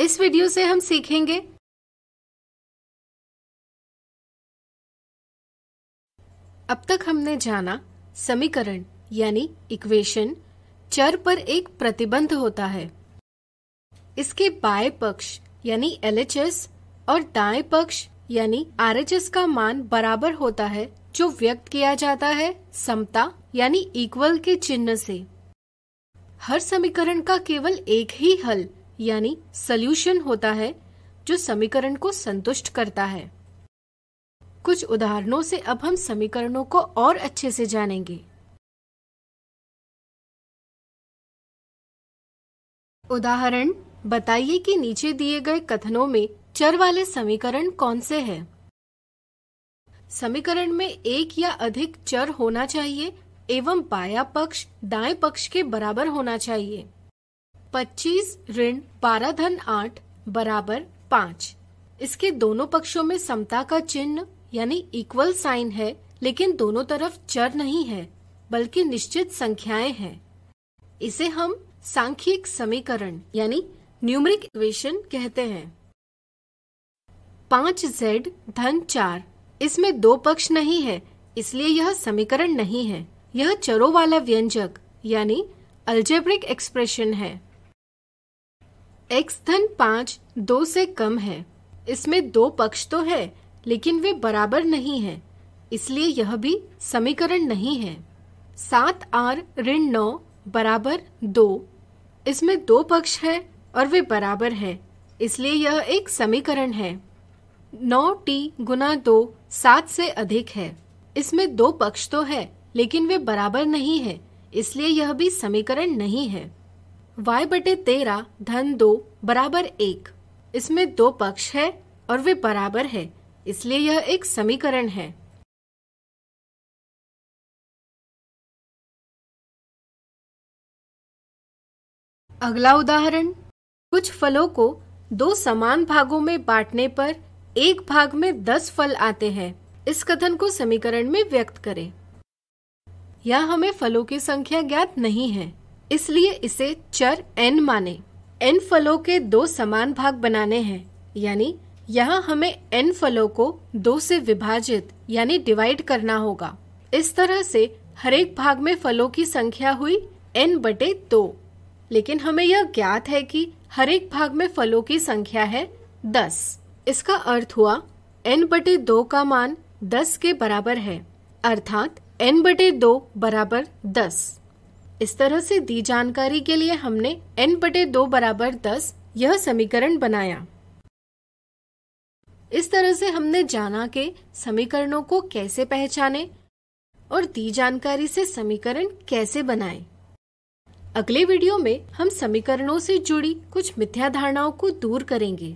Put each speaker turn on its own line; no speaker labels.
इस वीडियो से हम सीखेंगे
अब तक हमने जाना समीकरण यानी इक्वेशन चर पर एक प्रतिबंध होता है इसके बाएं पक्ष यानी एलएचएस और दाएं पक्ष यानी आरएचएस का मान बराबर होता है जो व्यक्त किया जाता है समता यानी इक्वल के चिन्ह से हर समीकरण का केवल एक ही हल यानी सल्यूशन होता है जो समीकरण को संतुष्ट करता है कुछ उदाहरणों से अब हम समीकरणों को और अच्छे से जानेंगे
उदाहरण बताइए
कि नीचे दिए गए कथनों में चर वाले समीकरण कौन से हैं? समीकरण में एक या अधिक चर होना चाहिए एवं बाया पक्ष दाएं पक्ष के बराबर होना चाहिए पच्चीस ऋण बारह धन आठ बराबर पाँच इसके दोनों पक्षों में समता का चिन्ह यानी इक्वल साइन है लेकिन दोनों तरफ चर नहीं है बल्कि निश्चित संख्याएं हैं इसे हम सांख्यिक समीकरण यानी न्यूमरिक इक्वेशन कहते हैं पाँच जेड धन चार इसमें दो पक्ष नहीं है इसलिए यह समीकरण नहीं है यह चरों वाला व्यंजक यानी अल्जेब्रिक एक्सप्रेशन है एक्स धन पाँच दो से कम है इसमें दो पक्ष तो है लेकिन वे बराबर नहीं है इसलिए यह भी समीकरण नहीं है सात आर ऋण नौ बराबर दो इसमें दो पक्ष है और वे बराबर है इसलिए यह एक समीकरण है नौ टी गुना दो सात से अधिक है इसमें दो पक्ष तो है लेकिन वे बराबर नहीं है इसलिए यह भी समीकरण नहीं है y बटे तेरह धन दो बराबर एक इसमें दो पक्ष है और वे बराबर है इसलिए यह एक
समीकरण है अगला उदाहरण कुछ फलों
को दो समान भागों में बांटने पर एक भाग में दस फल आते हैं इस कथन को समीकरण में व्यक्त करें। यह हमें फलों की संख्या ज्ञात नहीं है इसलिए इसे चर एन माने एन फलों के दो समान भाग बनाने हैं यानी यहाँ हमें एन फलों को दो से विभाजित यानी डिवाइड करना होगा इस तरह से हरेक भाग में फलों की संख्या हुई एन बटे दो लेकिन हमें यह ज्ञात है कि हरेक भाग में फलों की संख्या है दस इसका अर्थ हुआ एन बटे दो का मान दस के बराबर है अर्थात एन बटे दो बराबर दस इस तरह से दी जानकारी के लिए हमने n बटे दो बराबर दस यह समीकरण बनाया इस तरह से हमने जाना कि समीकरणों को कैसे पहचाने और दी जानकारी से समीकरण कैसे बनाए अगले वीडियो में हम समीकरणों से जुड़ी कुछ मिथ्या धारणाओं
को दूर करेंगे